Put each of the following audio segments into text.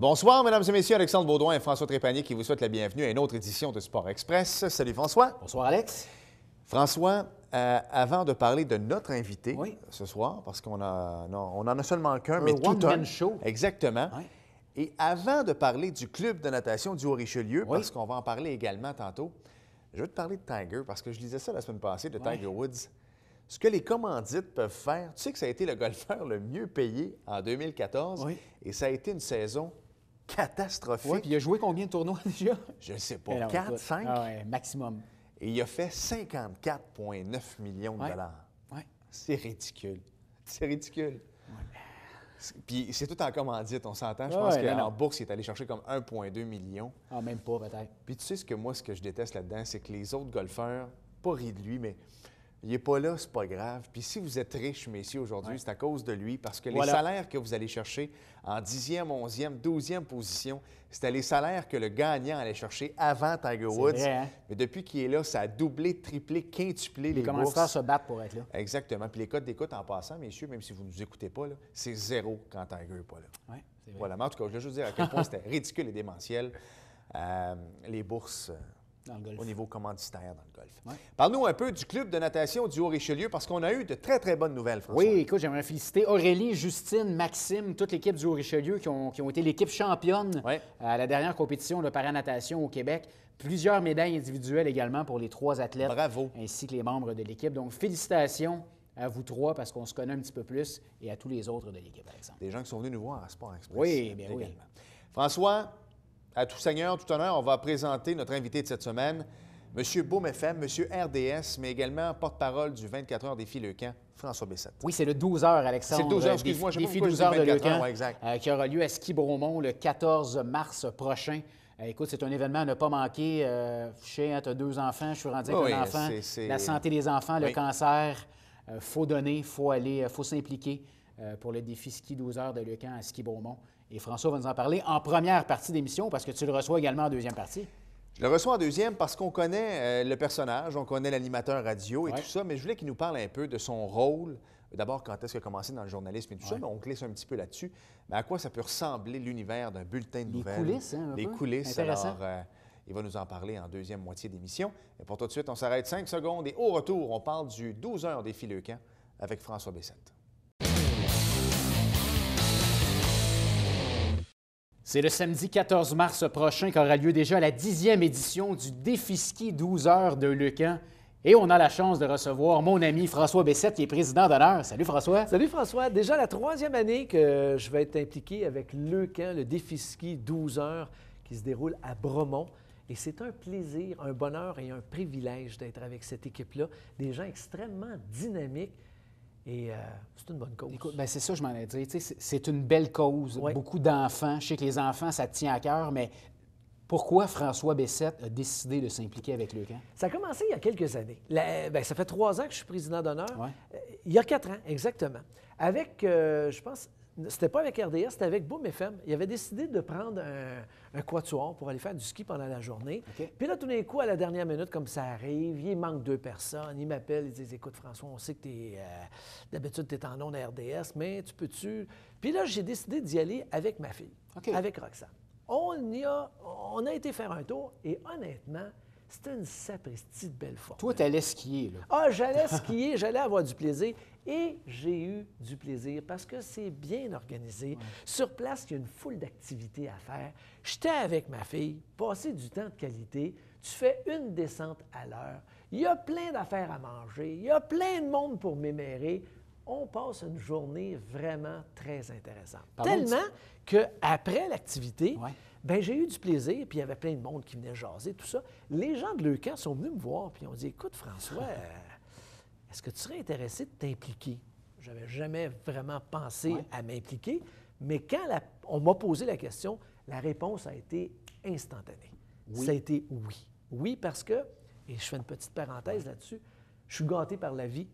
Bonsoir, mesdames et messieurs. Alexandre Baudouin et François Trépanier qui vous souhaitent la bienvenue à une autre édition de Sport Express. Salut François. Bonsoir Alex. François, euh, avant de parler de notre invité ce soir, parce qu'on a, en a seulement qu'un, mais tout un. show. Exactement. Et avant de parler du club de natation du Haut-Richelieu, parce qu'on va en parler également tantôt, je veux te parler de Tiger, parce que je lisais ça la semaine passée, de Tiger Woods. Ce que les commandites peuvent faire, tu sais que ça a été le golfeur le mieux payé en 2014, et ça a été une saison catastrophique. Oui, puis il a joué combien de tournois déjà? Je ne sais pas. 4, 5? Ah maximum. Et il a fait 54,9 millions de dollars. oui. C'est ridicule. C'est ridicule. Puis c'est tout en commandite, on s'entend. Je pense que qu'en bourse, est allé chercher comme 1,2 million. Ah, même pas, peut-être. Puis tu sais ce que moi, ce que je déteste là-dedans, c'est que les autres golfeurs, pas ri de lui, mais il n'est pas là, c'est pas grave. Puis si vous êtes riche, messieurs, aujourd'hui, c'est à cause de lui, parce que les salaires que vous allez chercher en 10e, 11e, 12e position, c'était les salaires que le gagnant allait chercher avant Tiger Woods. Hein? Mais depuis qu'il est là, ça a doublé, triplé, quintuplé les, Il commence à se battre pour être là. Exactement. Puis les codes d'écoute en passant, messieurs, même si vous ne nous écoutez pas, c'est zéro quand Tiger n'est pas là. Voilà. en tout cas, je veux juste dire à quel point c'était ridicule et démentiel. Euh, les bourses... Euh, au niveau commanditaire dans le golf. Parle-nous un peu du club de natation du Haut-Richelieu parce qu'on a eu de très, très bonnes nouvelles, François. Oui, écoute, j'aimerais féliciter Aurélie, Justine, Maxime, toute l'équipe du Haut-Richelieu qui ont, été l'équipe championne euh, à la dernière compétition de paranatation au Québec. Plusieurs médailles individuelles également pour les trois athlètes. Bravo. Ainsi que les membres de l'équipe. Donc, félicitations à vous trois parce qu'on se connaît un petit peu plus et à tous les autres de l'équipe, par exemple. Des gens qui sont venus nous voir à Sport Express. Oui, bien François, à tout Seigneur, tout honneur, on va présenter notre invité de cette semaine, M. Baume FM, M. RDS, mais également porte-parole du 24 heures défi Le Camp, François Bessette. Oui, c'est le 12 heures, Alexandre. C'est 12 heures, euh, excuse-moi, je défi 12 heures de Leucan, exact. Euh, qui aura lieu à Ski Bromont le 14 mars prochain. Euh, écoute, c'est un événement à ne pas manquer. Euh, sais, tu as deux enfants, je suis rendu avec un enfant. La santé des enfants, le cancer, faut donner, faut aller, faut s'impliquer pour le défi ski 12 heures de Leucan à Ski Bromont. Et François va nous en parler en première partie d'émission parce que tu le reçois également en deuxième partie. Je le reçois en deuxième parce qu'on connaît euh, le personnage, on connaît l'animateur radio et tout ça, mais je voulais qu'il nous parle un peu de son rôle. D'abord, quand est-ce qu'il a commencé dans le journalisme et tout ça, mais on glisse un petit peu là-dessus. Mais à quoi ça peut ressembler l'univers d'un bulletin de nouvelles? Les coulisses, hein, Les coulisses, alors, euh, il va nous en parler en deuxième moitié d'émission. Et pour tout de suite, on s'arrête cinq secondes et au retour, on parle du 12 heures des Fileucans avec François Bessette. C'est le samedi 14 mars prochain qu'aura lieu déjà la dixième édition du Défi Ski 12 heures de Lucan. Et on a la chance de recevoir mon ami François Bessette, qui est président d'honneur. Salut François. Salut François. Déjà la troisième année que je vais être impliqué avec le le défi 12 heures, qui se déroule à Bromont. Et c'est un plaisir, un bonheur et un privilège d'être avec cette équipe-là. Des gens extrêmement dynamiques et euh, c'est une bonne cause. Écoute, ben c'est ça, je m'en ai dit. C'est une belle cause. Beaucoup d'enfants. Je sais que les enfants, ça tient à cœur, mais pourquoi François Bessette a décidé de s'impliquer avec le hein? camp? Ça a commencé il y a quelques années. Ben, ça fait trois ans que je suis président d'honneur. Euh, il y a quatre ans, exactement. Avec, euh, je pense, c'était pas avec RDS, c'était avec Boom FM. Il avait décidé de prendre un, quatuor pour aller faire du ski pendant la journée. Puis là, tout d'un coup, à la dernière minute, comme ça arrive, il manque deux personnes. Il m'appelle, il dit Écoute, François, on sait que t'es. Euh, d'habitude, tu es en nom à RDS, mais tu peux-tu. Puis là, j'ai décidé d'y aller avec ma fille, avec Roxane. On, y a, on a été faire un tour et honnêtement, c'était une sapristi de belle forme. Toi, allais skier, là. Ah, j'allais skier, j'allais avoir du plaisir. Et j'ai eu du plaisir parce que c'est bien organisé. Sur place, il y a une foule d'activités à faire. J'étais avec ma fille, passé du temps de qualité. Tu fais une descente à l'heure. Il y a plein d'affaires à manger. Il y a plein de monde pour m'émérer on passe une journée vraiment très intéressante. tellement Tellement qu'après l'activité, ben j'ai eu du plaisir, puis il y avait plein de monde qui venait jaser, tout ça. Les gens de Leucan sont venus me voir, puis ont dit Écoute, François, euh, est-ce que tu serais intéressé de t'impliquer Je n'avais jamais vraiment pensé à m'impliquer, mais quand on m'a posé la question, la réponse a été instantanée. Ça a été oui. Oui, parce que, et je fais une petite parenthèse là-dessus, je suis gâté par la vie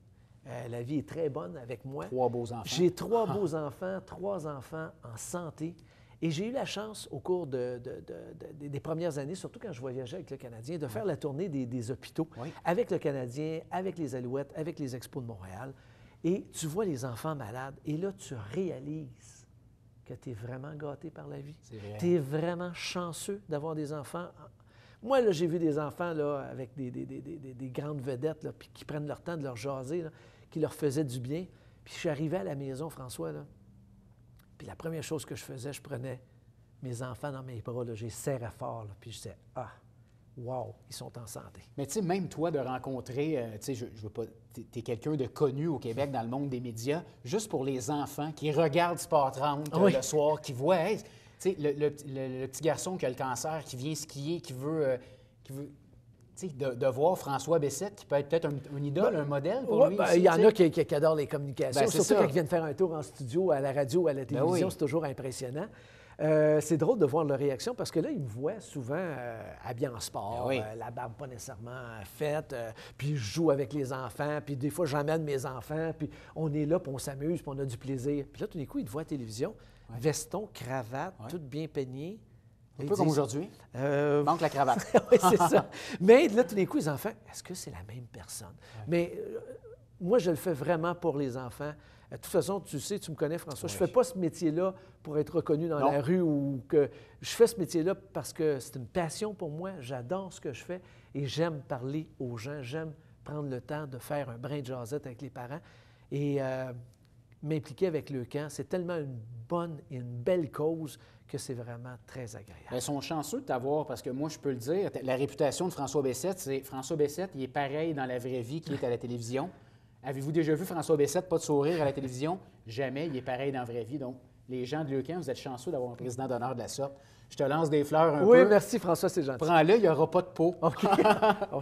euh, la vie est très bonne avec moi. Trois beaux enfants. J'ai trois beaux enfants, trois enfants en santé. Et j'ai eu la chance au cours des premières années, surtout quand je voyageais avec le Canadien, de faire la tournée des, hôpitaux avec le Canadien, avec les Alouettes, avec les Expos de Montréal. Et tu vois les enfants malades. Et là, tu réalises que tu es vraiment gâté par la vie. Tu es vraiment chanceux d'avoir des enfants. Moi, là, j'ai vu des enfants là, avec des, grandes vedettes qui prennent leur temps de leur jaser qui leur faisait du bien. Puis je suis arrivé à la maison, François, là, puis la première chose que je faisais, je prenais mes enfants dans mes bras, j'ai serré fort, puis je disais, ah, wow, ils sont en santé. Mais tu sais, même toi, de rencontrer, euh, tu sais, je, veux pas, tu es quelqu'un de connu au Québec dans le monde des médias, juste pour les enfants qui regardent Sport 30 euh, le soir, qui voient, hey, tu sais, le, petit garçon qui a le cancer, qui vient skier, qui veut euh, de, voir François Bessette, qui peut être peut-être un, une idole, ben, un modèle pour lui. Ben, il y en a qui, adorent les communications, ben, C'est surtout quand ils viennent faire un tour en studio, à la radio, à la télévision, c'est toujours impressionnant. Euh, c'est drôle de voir leur réaction parce que là, ils me voient souvent à euh, bien en sport, euh, la barbe pas nécessairement faite, puis je joue avec les enfants, puis des fois, j'emmène mes enfants, puis on est là, puis on s'amuse, puis on a du plaisir. Puis là, tout d'un coup, ils te voient à télévision, veston, cravate, tout bien peigné. Un peu comme aujourd'hui. Euh... Manque la cravate. oui, c'est ça. Mais là, tous les coups, les enfants, est-ce que c'est la même personne? Mais euh, moi, je le fais vraiment pour les enfants. Euh, de toute façon, tu sais, tu me connais, François, je ne fais pas ce métier-là pour être reconnu dans la rue ou que je fais ce métier-là parce que c'est une passion pour moi. J'adore ce que je fais et j'aime parler aux gens. J'aime prendre le temps de faire un brin de jasette avec les parents. Et euh, m'impliquer avec le C'est tellement une bonne et une belle cause que c'est vraiment très agréable. Ben, ils sont chanceux de t'avoir parce que moi, je peux le dire, la réputation de François Bessette, c'est François Bessette, il est pareil dans la vraie vie qu'il est à la télévision. Avez-vous déjà vu François Bessette pas de sourire à la télévision? Jamais. Il est pareil dans la vraie vie. Donc, les gens de Leucan, vous êtes chanceux d'avoir un président d'honneur de la sorte. Je te lance des fleurs un oui, peu. Oui, merci François, c'est gentil. Prends-le, il n'y aura pas de peau. OK.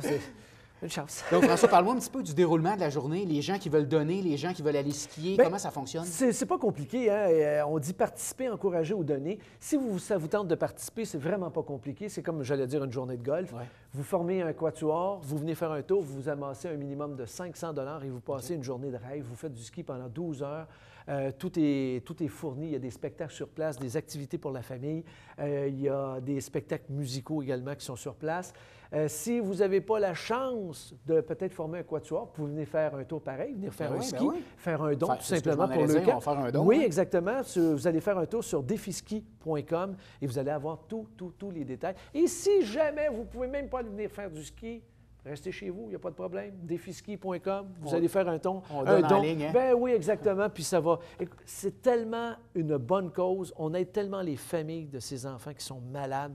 Une chance. Donc, François, parle-moi un petit peu du déroulement de la journée. Les gens qui veulent donner, les gens qui veulent aller skier, ben, comment ça fonctionne? C'est pas compliqué. Hein. Euh, on dit participer, encourager ou donner. Si vous, ça vous tente de participer, c'est vraiment pas compliqué. C'est comme, j'allais dire, une journée de golf. Vous formez un quatuor, vous venez faire un tour, vous amassez un minimum de 500 dollars et vous passez une journée de rêve. Vous faites du ski pendant 12 heures. Euh, tout, est, tout est fourni. Il y a des spectacles sur place, des activités pour la famille. Euh, il y a des spectacles musicaux également qui sont sur place. Euh, si vous n'avez pas la chance de peut-être former un quatuor, vous venez faire un tour pareil, venir faire ben un ben ski, faire un don tout simplement pour le camp. oui, hein. exactement. Vous allez faire un tour sur défiski.com et vous allez avoir tous tout, les détails. Et si jamais vous pouvez même pas venez faire du ski, Restez chez vous, il n'y a pas de problème. Défiski.com, vous allez faire un ton. On En ligne, hein? Ben oui, exactement. Puis ça va. C'est tellement une bonne cause. On aide tellement les familles de ces enfants qui sont malades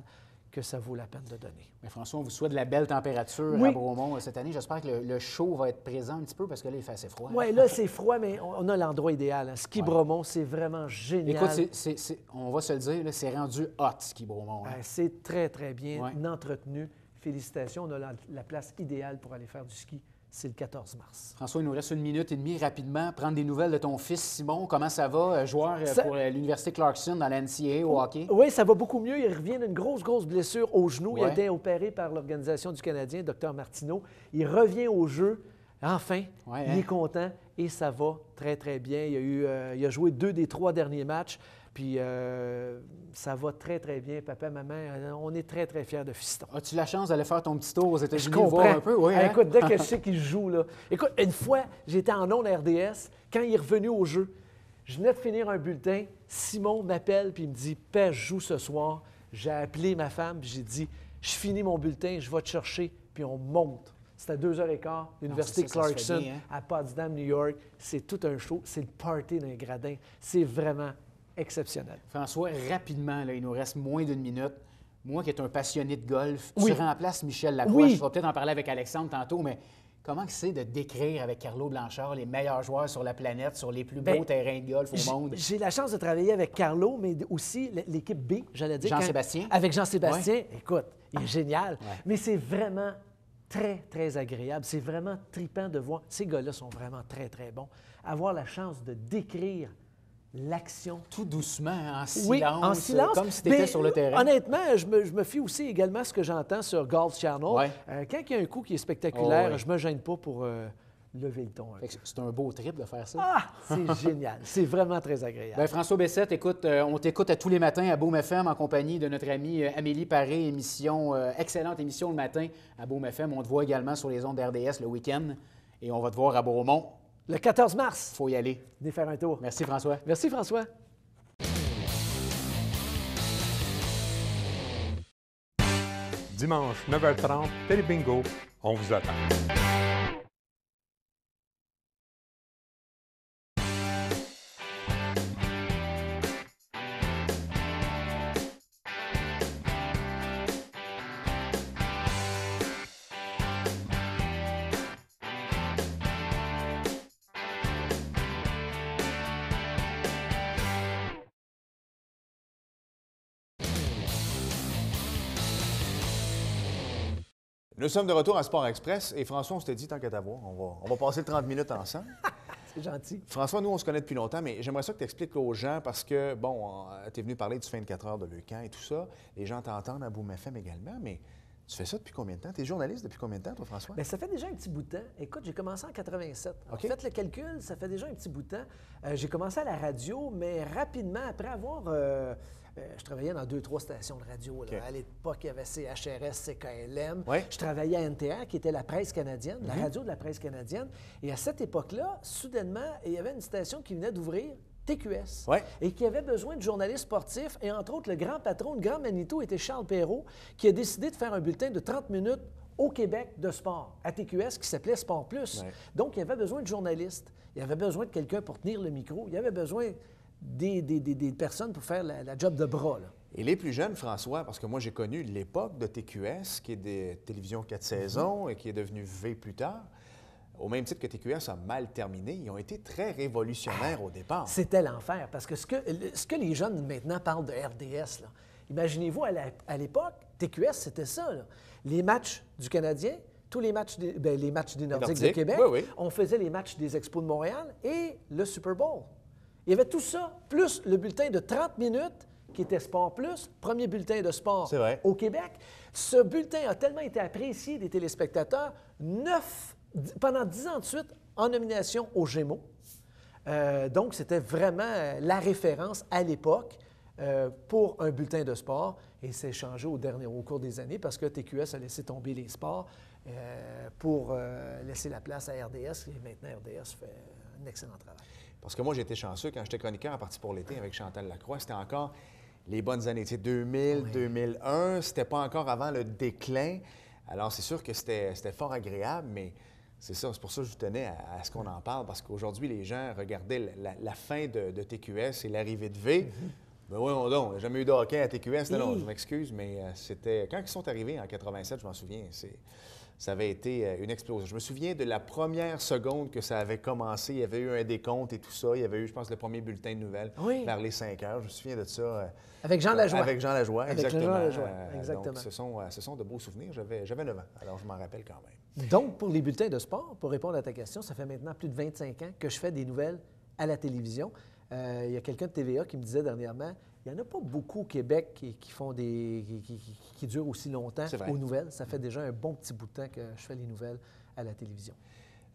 que ça vaut la peine de donner. Mais François, on vous souhaite de la belle température à Bromont euh, cette année. J'espère que le, chaud va être présent un petit peu parce que là, il fait assez froid. Oui, là, c'est froid, mais on a l'endroit idéal. Hein. Ski Bromont, c'est vraiment génial. Écoute, on va se le dire, c'est rendu hot, Ski Bromont. Hein. c'est très, très bien entretenu. Félicitations, on a la, place idéale pour aller faire du ski c'est le 14 mars. François, il nous reste une minute et demie rapidement. Prendre des nouvelles de ton fils Simon. Comment ça va, euh, joueur euh, pour euh, l'Université Clarkson dans la NCAA au hockey? Oui, ça va beaucoup mieux. Il revient d'une grosse, grosse blessure au genou. Il a été opéré par l'Organisation du Canadien, Dr Martineau. Il revient au jeu. Enfin, il est hein? content et ça va très, très bien. Il eu, il a joué deux des trois derniers matchs. Puis euh, ça va très, très bien. Papa, maman, euh, on est très, très fiers de Fiston. As-tu la chance d'aller faire ton petit tour aux États-Unis voir un peu? Oui, hein? Écoute, dès que je sais qu'il joue, là. Écoute, une fois, j'étais en non RDS, quand il est revenu au jeu, je venais de finir un bulletin. Simon m'appelle puis il me dit Père, joue ce soir. J'ai appelé ma femme puis j'ai dit Je finis mon bulletin, je vais te chercher, puis on monte. C'était à 2h15, l'Université Clarkson, hein? à Potsdam, New York. C'est tout un show. C'est le party d'un gradin. C'est vraiment exceptionnel. François, rapidement, là, il nous reste moins d'une minute. Moi qui est un passionné de golf, tu remplaces Michel Lacroix. Je vais peut-être en parler avec Alexandre tantôt, mais comment c'est de décrire avec Carlo Blanchard les meilleurs joueurs sur la planète, sur les plus beaux ben, terrains de golf au monde? J'ai la chance de travailler avec Carlo, mais aussi l'équipe B, j'allais dire. Jean-Sébastien. Avec Jean-Sébastien, écoute, il est génial. Mais c'est vraiment très, très agréable. C'est vraiment tripant de voir. Ces gars-là sont vraiment très, très bons. Avoir la chance de décrire l'action. Tout doucement, hein, en euh, silence, comme si tu étais sur le terrain. Honnêtement, je me, je fie aussi également à ce que j'entends sur Golf Channel. Euh, quand il y a un coup qui est spectaculaire, je oh, ne je me gêne pas pour euh, lever le ton. C'est un beau trip de faire ça. Ah, c'est génial. C'est vraiment très agréable. Ben, François Bessette, écoute, on t'écoute tous les matins à Beaume FM en compagnie de notre amie Amélie Paré, émission, excellente émission le matin à Beaume FM. On te voit également sur les ondes RDS le week-end et on va te voir à Beaumont le 14 mars. Faut y aller. Venez faire un tour. Merci François. Merci François. Dimanche 9h30, Bingo. on vous attend. Nous sommes de retour à Sport Express et François, on s'était dit, tant qu'à t'avoir, on va, on va passer 30 minutes ensemble. C'est gentil. François, nous, on se connaît depuis longtemps, mais j'aimerais ça que tu expliques aux gens parce que, bon, euh, tu es venu parler du 24 heures de Leucan et tout ça. Les gens t'entendent à bout FM également, mais tu fais ça depuis combien de temps? Tu es journaliste depuis combien de temps, toi, François? Bien, ça fait déjà un petit bout de temps. Écoute, j'ai commencé en 87. Faites le calcul, ça fait déjà un petit bout de temps. Euh, j'ai commencé à la radio, mais rapidement, après avoir euh, euh, je travaillais dans deux, trois stations de radio. À l'époque, il y avait CHRS, CKLM. Je travaillais à NTA, qui était la presse canadienne, la mhm. radio de la presse canadienne. Et à cette époque-là, soudainement, il y avait une station qui venait d'ouvrir, TQS, et qui avait besoin de journalistes sportifs. Et entre autres, le grand patron le Grand Manitou était Charles Perrault, qui a décidé de faire un bulletin de 30 minutes au Québec de sport, à TQS, qui s'appelait Sport Plus. Donc, il y avait besoin de journalistes. Il y avait besoin de quelqu'un pour tenir le micro. Il y avait besoin des, personnes pour faire la, job de bras. Là. Et les plus jeunes, François, parce que moi j'ai connu l'époque de TQS, qui est des télévisions quatre mm-hmm. saisons et qui est devenue V plus tard. Au même titre que TQS a mal terminé, ils ont été très révolutionnaires ah, au départ. C'était l'enfer, parce que ce, que ce que les jeunes maintenant parlent de RDS, là, Imaginez-vous, à l'époque, TQS, c'était ça. Les matchs du Canadien, tous les matchs des, ben, les matchs des Nordiques, de Québec, on faisait les matchs des Expos de Montréal et le Super Bowl. Il y avait tout ça, plus le bulletin de 30 minutes qui était Sport Plus, premier bulletin de sport au Québec. Ce bulletin a tellement été apprécié des téléspectateurs, pendant dix ans de suite, en nomination aux Gémeaux. Euh, donc, c'était vraiment euh, la référence à l'époque euh, pour un bulletin de sport. Et c'est changé au, cours des années parce que TQS a laissé tomber les sports pour laisser la place à RDS. Et maintenant, RDS fait un excellent travail. Parce que moi, j'étais chanceux quand j'étais chroniqueur en partie pour l'été avec Chantal Lacroix. C'était encore les bonnes années. Tu 2000, 2001, c'était pas encore avant le déclin. Alors, c'est sûr que c'était fort agréable, mais c'est ça. C'est pour ça que je tenais à, ce qu'on en parle, parce qu'aujourd'hui, les gens regardaient la, fin de, TQS et l'arrivée de V. Mais oui, on n'a jamais eu de hockey à TQS. Non, je m'excuse, mais euh, c'était. Quand ils sont arrivés en 87, je m'en souviens, c'est ça avait été euh, une explosion. Je me souviens de la première seconde que ça avait commencé. Il y avait eu un décompte et tout ça. Il y avait eu, je pense, le premier bulletin de nouvelles vers les 5 heures. Je me souviens de ça. Euh, euh, avec Jean Lajoie. Avec Jean Lajoie, avec exactement. exactement. Donc, ce, sont, ce sont de beaux souvenirs. J'avais 9 ans, alors je m'en rappelle quand même. Donc, pour les bulletins de sport, pour répondre à ta question, ça fait maintenant plus de 25 ans que je fais des nouvelles à la télévision. Il y a quelqu'un de TVA qui me disait dernièrement il n'y en a pas beaucoup au Québec qui, font des. Qui, durent aussi longtemps aux nouvelles. Ça fait déjà un bon petit bout de temps que je fais les nouvelles à la télévision.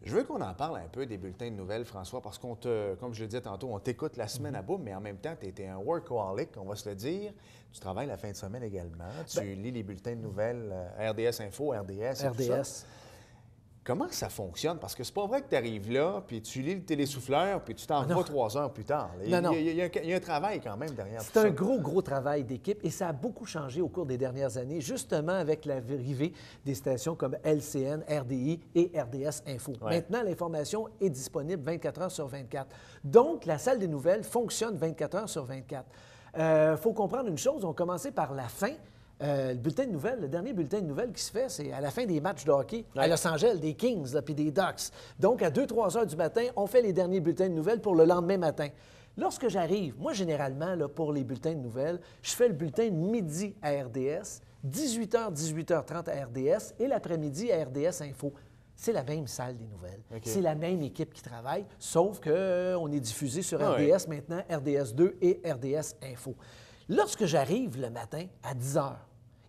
Je veux qu'on en parle un peu des bulletins de nouvelles, François, parce qu'on te, comme je le disais tantôt, on t'écoute la semaine mhm. à bout, mais en même temps, tu étais un workaholic, on va se le dire. Tu travailles la fin de semaine également. Tu ben lis les bulletins de nouvelles, euh, RDS Info, RDS. Et RDS. Comment ça fonctionne? Parce que c'est pas vrai que tu arrives là, puis tu lis le télésouffleur, puis tu t'en ah, vas trois heures plus tard. Il, non, non. Il, y a, un travail quand même derrière ça. C'est un gros, gros travail d'équipe et ça a beaucoup changé au cours des dernières années, justement avec l'arrivée des stations comme LCN, RDI et RDS Info. Maintenant, l'information est disponible 24 heures sur 24. Donc, la salle des nouvelles fonctionne 24 heures sur 24. Il euh, faut comprendre une chose, on commençait par la fin, euh, le bulletin de nouvelles, le dernier bulletin de nouvelles qui se fait, c'est à la fin des matchs de hockey à Los Angeles, des Kings, puis des Ducks. Donc, à 2-3 heures du matin, on fait les derniers bulletins de nouvelles pour le lendemain matin. Lorsque j'arrive, moi, généralement, pour les bulletins de nouvelles, je fais le bulletin de midi à RDS, 18h, 18h30 à RDS et l'après-midi à RDS Info. C'est la même salle des nouvelles. C'est la même équipe qui travaille, sauf qu'on euh, est diffusé sur RDS ah maintenant, RDS 2 et RDS Info. Lorsque j'arrive le matin à 10 h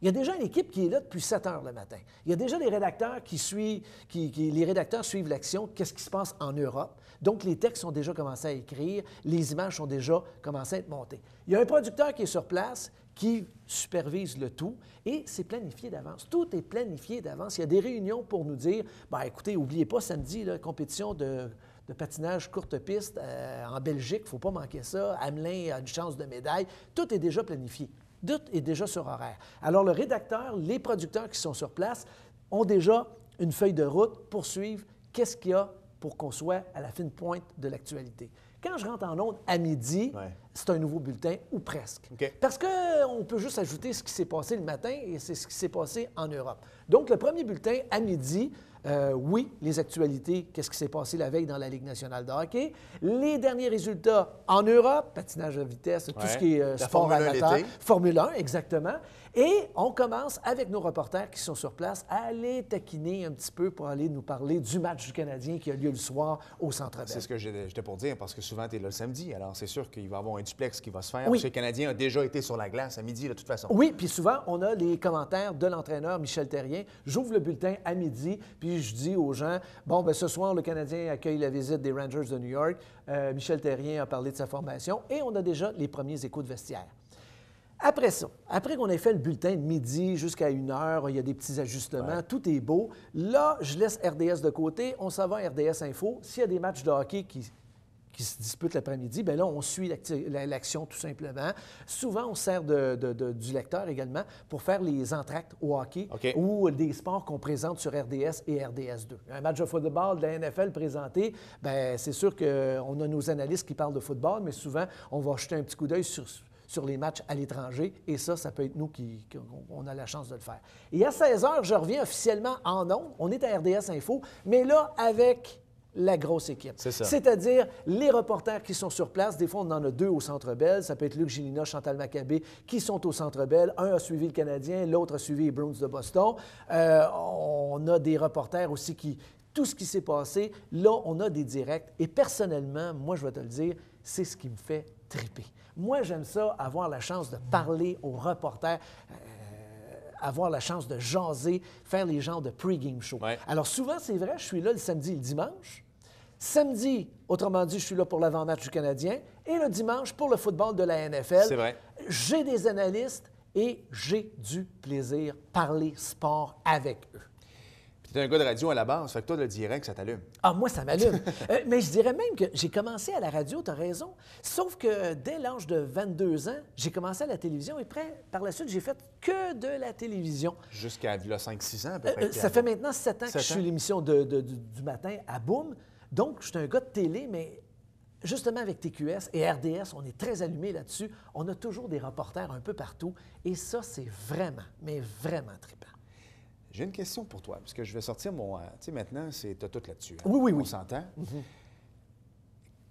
il y a déjà une équipe qui est là depuis 7 heures le matin. Il y a déjà des rédacteurs qui suivent, les rédacteurs suivent l'action, qu'est-ce qui se passe en Europe. Donc, les textes ont déjà commencé à écrire, les images ont déjà commencé à être montées. Il y a un producteur qui est sur place, qui supervise le tout et c'est planifié d'avance. Tout est planifié d'avance. Il y a des réunions pour nous dire, ben, écoutez, n'oubliez pas samedi, la compétition de, patinage courte piste euh, en Belgique, il ne faut pas manquer ça. Hamelin a une chance de médaille. Tout est déjà planifié doute est déjà sur horaire. Alors, le rédacteur, les producteurs qui sont sur place ont déjà une feuille de route pour suivre qu'est-ce qu'il y a pour qu'on soit à la fine pointe de l'actualité. Quand je rentre en onde à midi, c'est un nouveau bulletin, ou presque. parce Parce qu'on peut juste ajouter ce qui s'est passé le matin et c'est ce qui s'est passé en Europe. Donc, le premier bulletin à midi, euh, oui, les actualités, qu'est-ce qui s'est passé la veille dans la Ligue nationale de hockey, les derniers résultats en Europe, patinage à vitesse, tout ce qui est euh, sport Formule 1, exactement, et on commence avec nos reporters qui sont sur place à aller taquiner un petit peu pour aller nous parler du match du Canadien qui a lieu le soir au Centre Bell. C'est ce que j'étais pour dire, parce que souvent, tu es là le samedi. Alors, c'est sûr qu'il va y avoir un duplex qui va se faire. Le Canadien a déjà été sur la glace à midi, de toute façon. Oui, puis souvent, on a les commentaires de l'entraîneur Michel Terrien. J'ouvre le bulletin à midi, puis je dis aux gens, bon, ben ce soir, le Canadien accueille la visite des Rangers de New York. Euh, Michel Terrien a parlé de sa formation et on a déjà les premiers échos de vestiaire. Après ça, après qu'on ait fait le bulletin de midi jusqu'à une heure, il y a des petits ajustements, tout est beau. Là, je laisse RDS de côté, on s'en va à RDS Info. S'il y a des matchs de hockey qui, qui se disputent l'après-midi, bien là, on suit l'action tout simplement. Souvent, on sert de, du lecteur également pour faire les entractes au hockey ou des sports qu'on présente sur RDS et RDS2. Un match de football de la NFL présenté, bien, c'est sûr qu'on a nos analystes qui parlent de football, mais souvent, on va jeter un petit coup d'œil sur sur les matchs à l'étranger. Et ça, ça peut être nous qui, a la chance de le faire. Et à 16 h, je reviens officiellement en ondes. On est à RDS Info, mais là, avec la grosse équipe. C'est-à-dire les reporters qui sont sur place. Des fois, on en a deux au Centre Bell. Ça peut être Luc Gilina, Chantal Maccabé, qui sont au Centre Bell. Un a suivi le Canadien, l'autre a suivi les Bruins de Boston. Euh, on a des reporters aussi qui... Tout ce qui s'est passé, là, on a des directs. Et personnellement, moi, je vais te le dire, c'est ce qui me fait triper. Moi, j'aime ça, avoir la chance de parler aux reporters. Euh, avoir la chance de jaser, faire les genres de pre-game show. Alors souvent, c'est vrai, je suis là le samedi et le dimanche. Samedi, autrement dit, je suis là pour l'avant-match du Canadien. Et le dimanche, pour le football de la NFL. C'est vrai. J'ai des analystes et j'ai du plaisir parler sport avec eux. T'es un gars de radio à la base, fait que toi, le que ça t'allume. Ah, moi, ça m'allume. Euh, mais je dirais même que j'ai commencé à la radio, t'as raison. Sauf que dès l'âge de 22 ans, j'ai commencé à la télévision et après, par la suite, j'ai fait que de la télévision. Jusqu'à 5-6 ans, à peu euh, euh, ça fait maintenant 7 ans que je suis l'émission du, matin à Boom. Donc, je suis un gars de télé, mais justement avec TQS et RDS, on est très allumé là-dessus. On a toujours des reporters un peu partout. Et ça, c'est vraiment, mais vraiment trippant. J'ai une question pour toi, parce que je vais sortir mon. Euh, tu sais, maintenant, c'est tout là-dessus. Hein? Oui, oui, oui. On s'entend.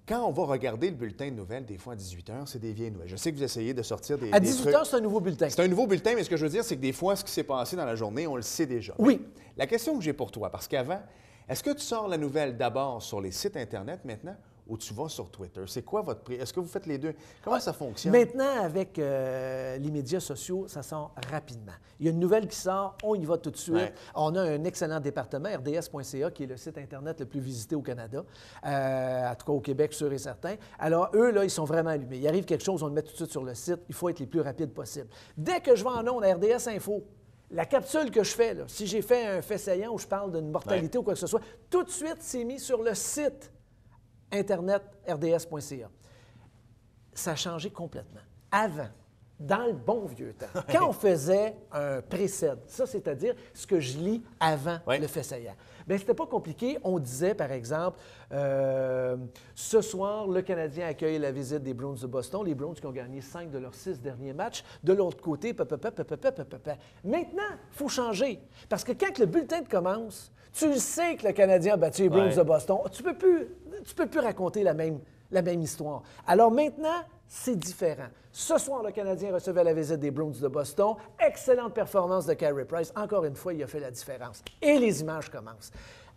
Quand on va regarder le bulletin de nouvelles, des fois à 18 h, c'est des vieilles nouvelles. Je sais que vous essayez de sortir des. À 18 h, c'est un nouveau bulletin. C'est un nouveau bulletin, mais ce que je veux dire, c'est que des fois, ce qui s'est passé dans la journée, on le sait déjà. Oui. la question que j'ai pour toi, parce qu'avant, est-ce que tu sors la nouvelle d'abord sur les sites Internet maintenant ou tu vas sur Twitter? C'est quoi votre prix? Est-ce que vous faites les deux? Comment ah, ça fonctionne? Maintenant, avec euh, les médias sociaux, ça sort rapidement. Il y a une nouvelle qui sort, on y va tout de suite. On a un excellent département, rds.ca, qui est le site Internet le plus visité au Canada, euh, en tout cas au Québec, sûr et certain. Alors, eux, là, ils sont vraiment allumés. Il arrive quelque chose, on le met tout de suite sur le site. Il faut être les plus rapides possible. Dès que je vais en ondes à RDS Info, la capsule que je fais, si j'ai fait un fait saillant où je parle d'une mortalité ou quoi que ce soit, tout de suite, c'est mis sur le site internetrds.ca. Ça a changé complètement. Avant, dans le bon vieux temps, quand on faisait un précède, ça c'est-à-dire ce que je lis avant le fait saillant, bien c'était pas compliqué. On disait par exemple, euh, ce soir, le Canadien accueille la visite des Browns de Boston, les Browns qui ont gagné cinq de leurs six derniers matchs. De l'autre côté, maintenant, il faut changer. Parce que quand le bulletin commence, tu le sais que le Canadien a battu les Browns de Boston. Tu peux plus, tu peux plus raconter la même, la même histoire. Alors maintenant, c'est différent. Ce soir, le Canadien recevait la visite des Bruins de Boston. Excellente performance de Carey Price. Encore une fois, il a fait la différence. Et les images commencent.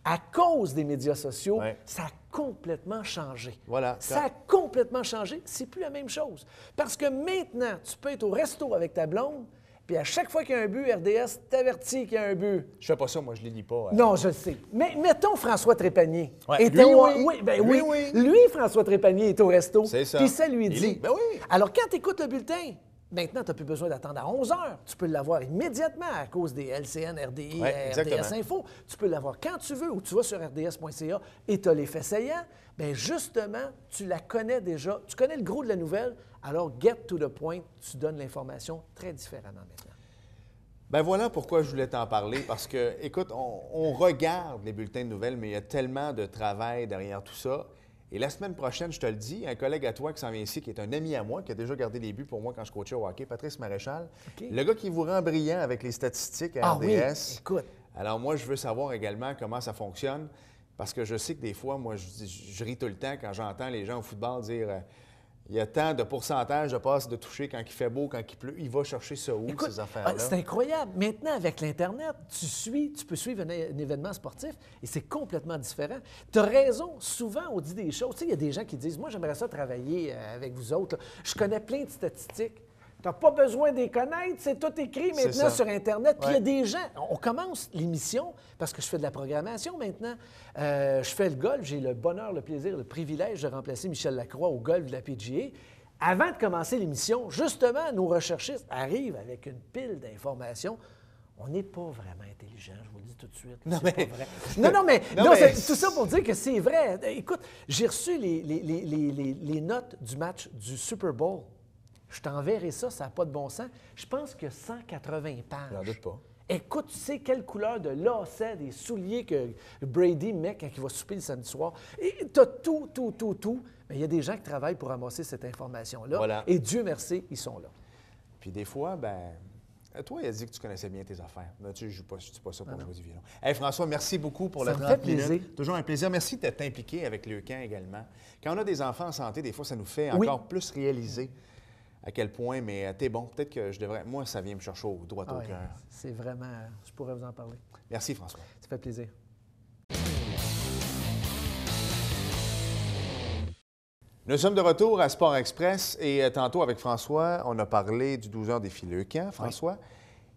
À cause des médias sociaux, ça a complètement changé. Ça a complètement changé. C'est plus la même chose. Parce que maintenant, tu peux être au resto avec ta blonde, puis à chaque fois qu'il y a un but, RDS t'avertit qu'il y a un but. Je fais pas ça, moi, je ne les lis pas. Hein. Non, je le sais. Mais mettons François Trépanier. lui, oui. Ben oui, oui. Lui, François Trépanier est au resto. C'est ça. Puis ça lui dit. Ben oui. Alors quand tu écoutes le bulletin, Maintenant, tu n'as plus besoin d'attendre à 11 heures. Tu peux l'avoir immédiatement à cause des LCN, RDI, RDS Info. Tu peux l'avoir quand tu veux ou tu vas sur rds.ca et tu as les faits saillants. Bien, justement, tu la connais déjà. Tu connais le gros de la nouvelle. Alors, get to the point, tu donnes l'information très différemment maintenant. Ben voilà pourquoi je voulais t'en parler, parce que, écoute, on, regarde les bulletins de nouvelles, mais il y a tellement de travail derrière tout ça. Et la semaine prochaine, je te le dis, un collègue à toi qui s'en vient ici, qui est un ami à moi, qui a déjà gardé les buts pour moi quand je coachais au hockey, Patrice Maréchal, le gars qui vous rend brillant avec les statistiques à ah, RDS. Oui. Écoute. Alors moi, je veux savoir également comment ça fonctionne, parce que je sais que des fois, moi, je ris tout le temps quand j'entends les gens au football dire... Euh, il y a tant de pourcentage de passes de toucher quand il fait beau, quand il pleut. Il va chercher ça où, Écoute, ces ah, affaires-là? C'est incroyable. Maintenant, avec l'Internet, tu suis, tu peux suivre un, un événement sportif et c'est complètement différent. Tu as raison. Souvent, on dit des choses. Tu sais, il y a des gens qui disent Moi, j'aimerais ça travailler euh, avec vous autres. Je connais plein de statistiques pas besoin de les connaître, c'est tout écrit maintenant sur Internet. Puis il y a des gens. On commence l'émission parce que je fais de la programmation maintenant. Euh, je fais le golf, j'ai le bonheur, le plaisir, le privilège de remplacer Michel Lacroix au golf de la PGA. Avant de commencer l'émission, justement, nos recherchistes arrivent avec une pile d'informations on n'est pas vraiment intelligent, je vous le dis tout de suite. Non, mais... vrai. non, non, mais, non, tout ça pour dire que c'est vrai. Écoute, j'ai reçu les, notes du match du Super Bowl je t'enverrai ça, ça n'a pas de bon sens. Je pense que 180 pages. n'en doute pas. Écoute, tu sais quelle couleur de lacet, des souliers que Brady met quand il va souper le samedi soir. Et tu as tout, tout, tout, tout. Mais il y a des gens qui travaillent pour amasser cette information-là. Voilà. Et Dieu merci, ils sont là. Puis des fois, ben, toi, il a dit que tu connaissais bien tes affaires. Mais tu ne joues pas, pas ça pour jouer du violon. François, merci beaucoup pour ça plaisir. Toujours un plaisir. Merci d'être impliqué avec le également. Quand on a des enfants en santé, des fois, ça nous fait encore plus réaliser à quel point, mais euh, t'es bon, peut-être que je devrais. Moi, ça vient me chercher au droit au cœur. C'est vraiment. Je pourrais vous en parler. Merci, François. Ça fait plaisir. Nous sommes de retour à Sport Express et euh, tantôt avec François, on a parlé du 12 heures défi Leucan, François.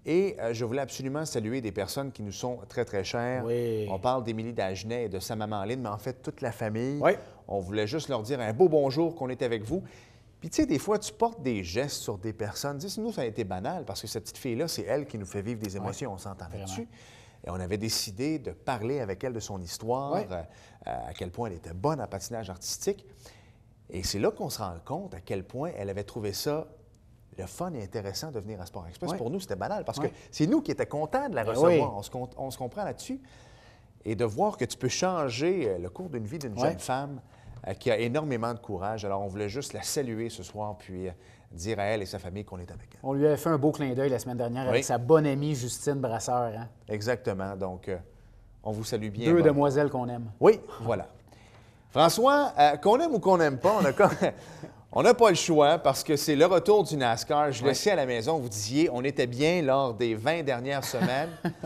Et euh, je voulais absolument saluer des personnes qui nous sont très, très chères. Oui. On parle d'Émilie Dagenet et de sa maman Aline, mais en fait, toute la famille. Oui. On voulait juste leur dire un beau bonjour qu'on est avec vous. Puis, tu sais, des fois, tu portes des gestes sur des personnes. Dis, nous, ça a été banal parce que cette petite fille-là, c'est elle qui nous fait vivre des émotions, on s'entend là-dessus. Et on avait décidé de parler avec elle de son histoire, euh, à quel point elle était bonne en patinage artistique. Et c'est là qu'on se rend compte à quel point elle avait trouvé ça le fun et intéressant de venir à Sport Express. Pour nous, c'était banal parce que c'est nous qui étions contents de la ben recevoir. on, se, comprend là-dessus. Et de voir que tu peux changer euh, le cours d'une vie d'une jeune femme euh, qui a énormément de courage. Alors, on voulait juste la saluer ce soir, puis euh, dire à elle et sa famille qu'on est avec elle. On lui a fait un beau clin d'œil la semaine dernière avec sa bonne amie Justine Brasseur. Hein. Exactement. Donc, euh, on vous salue bien. Deux demoiselles qu'on aime. Oui, voilà. François, qu'on aime ou qu'on n'aime pas, on a On n'a pas le choix parce que c'est le retour du NASCAR. Je le sais à la maison, vous disiez, on était bien lors des 20 dernières semaines.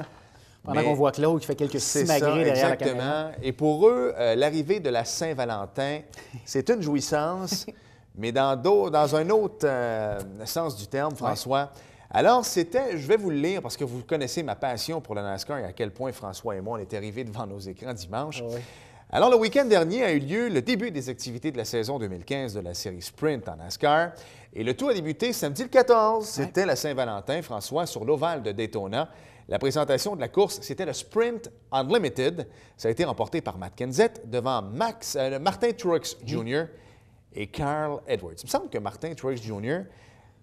Pendant qu'on voit Claude qui fait quelques simagrées derrière exactement. la caméra. Et pour eux, euh, l'arrivée de la Saint-Valentin, c'est une jouissance, mais dans, dans un autre euh, sens du terme, François. Alors, c'était, je vais vous le lire parce que vous connaissez ma passion pour le NASCAR et à quel point François et moi, on est arrivés devant nos écrans dimanche. Ah Alors, le week-end dernier a eu lieu le début des activités de la saison 2015 de la série Sprint en NASCAR. Et le tout a débuté samedi le 14. C'était la Saint-Valentin, François, sur l'oval de Daytona. La présentation de la course, c'était le Sprint Unlimited. Ça a été remporté par Matt Kenzett devant Max, euh, Martin Truex Jr. et Carl Edwards. Il me semble que Martin Truex Jr.,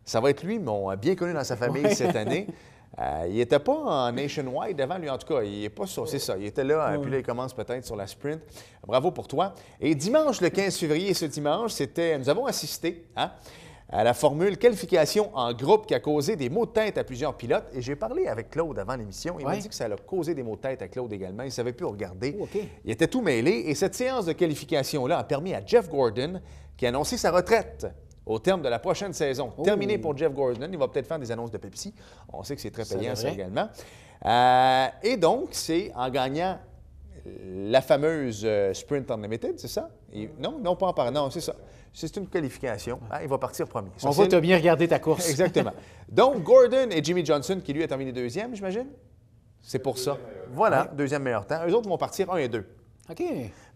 ça va être lui, mon euh, bien connu dans sa famille cette année. Euh, il n'était pas en nationwide devant lui, en tout cas. Il n'est pas sur. C'est ça. Il était là, et puis là, il commence peut-être sur la sprint. Bravo pour toi. Et dimanche, le 15 février, ce dimanche, c'était. Nous avons assisté hein, à la formule qualification en groupe qui a causé des maux de tête à plusieurs pilotes. Et j'ai parlé avec Claude avant l'émission. Il m'a dit que ça a causé des maux de tête à Claude également. Il ne savait plus regarder. Oh, Il était tout mêlé. Et cette séance de qualification-là a permis à Jeff Gordon, qui a annoncé sa retraite au terme de la prochaine saison. Oh. terminée pour Jeff Gordon. Il va peut-être faire des annonces de Pepsi. On sait que c'est très payant, ça, également. Euh, et donc, c'est en gagnant la fameuse euh, Sprint Unlimited, c'est ça? non, non, pas en parlant. Non, c'est ça c'est une qualification. Hein, il va partir premier. On va te bien regarder ta course. Exactement. Donc, Gordon et Jimmy Johnson, qui lui a terminé deuxième, j'imagine? C'est pour ça. Voilà, deuxième meilleur temps. Eux autres vont partir 1 et 2. OK.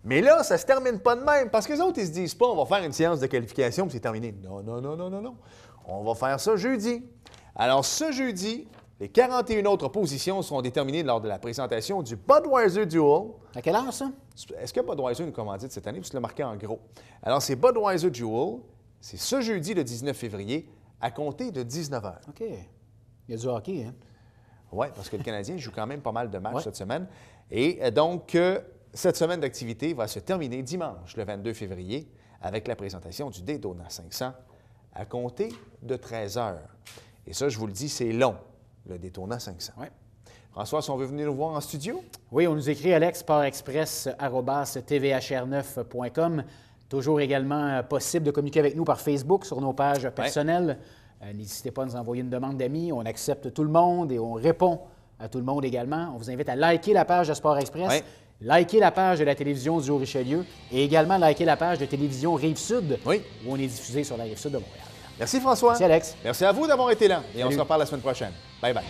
Mais là, ça se termine pas de même parce que les autres, ils se disent pas, on va faire une séance de qualification puis c'est terminé. Non, non, non, non, non, non. On va faire ça jeudi. Alors, ce jeudi, les 41 autres positions seront déterminées lors de la présentation du Budweiser Duel. À quelle heure, ça? Est-ce que Budweiser nous commandite cette année? Parce le marqué en gros. Alors, c'est Budweiser Duel. C'est ce jeudi, le 19 février, à compter de 19 h. OK. Il y a du hockey, hein? Oui, parce que le Canadien joue quand même pas mal de matchs cette semaine. Et euh, donc, euh, cette semaine d'activité va se terminer dimanche, le 22 février, avec la présentation du Daytona 500 à compter de 13 heures. Et ça, je vous le dis, c'est long le Détourna 500. François, si on veut venir nous voir en studio? Oui, on nous écrit tvhr 9com Toujours également euh, possible de communiquer avec nous par Facebook sur nos pages personnelles. Euh, n'hésitez pas à nous envoyer une demande d'amis. On accepte tout le monde et on répond à tout le monde également. On vous invite à liker la page de Sport Express, liker la page de la télévision du Haut-Richelieu et également liker la page de télévision Rive-Sud, où on est diffusé sur la Rive-Sud de Montréal. Merci François. Merci Alex. Merci à vous d'avoir été là et on se reparle la semaine prochaine. Bye bye.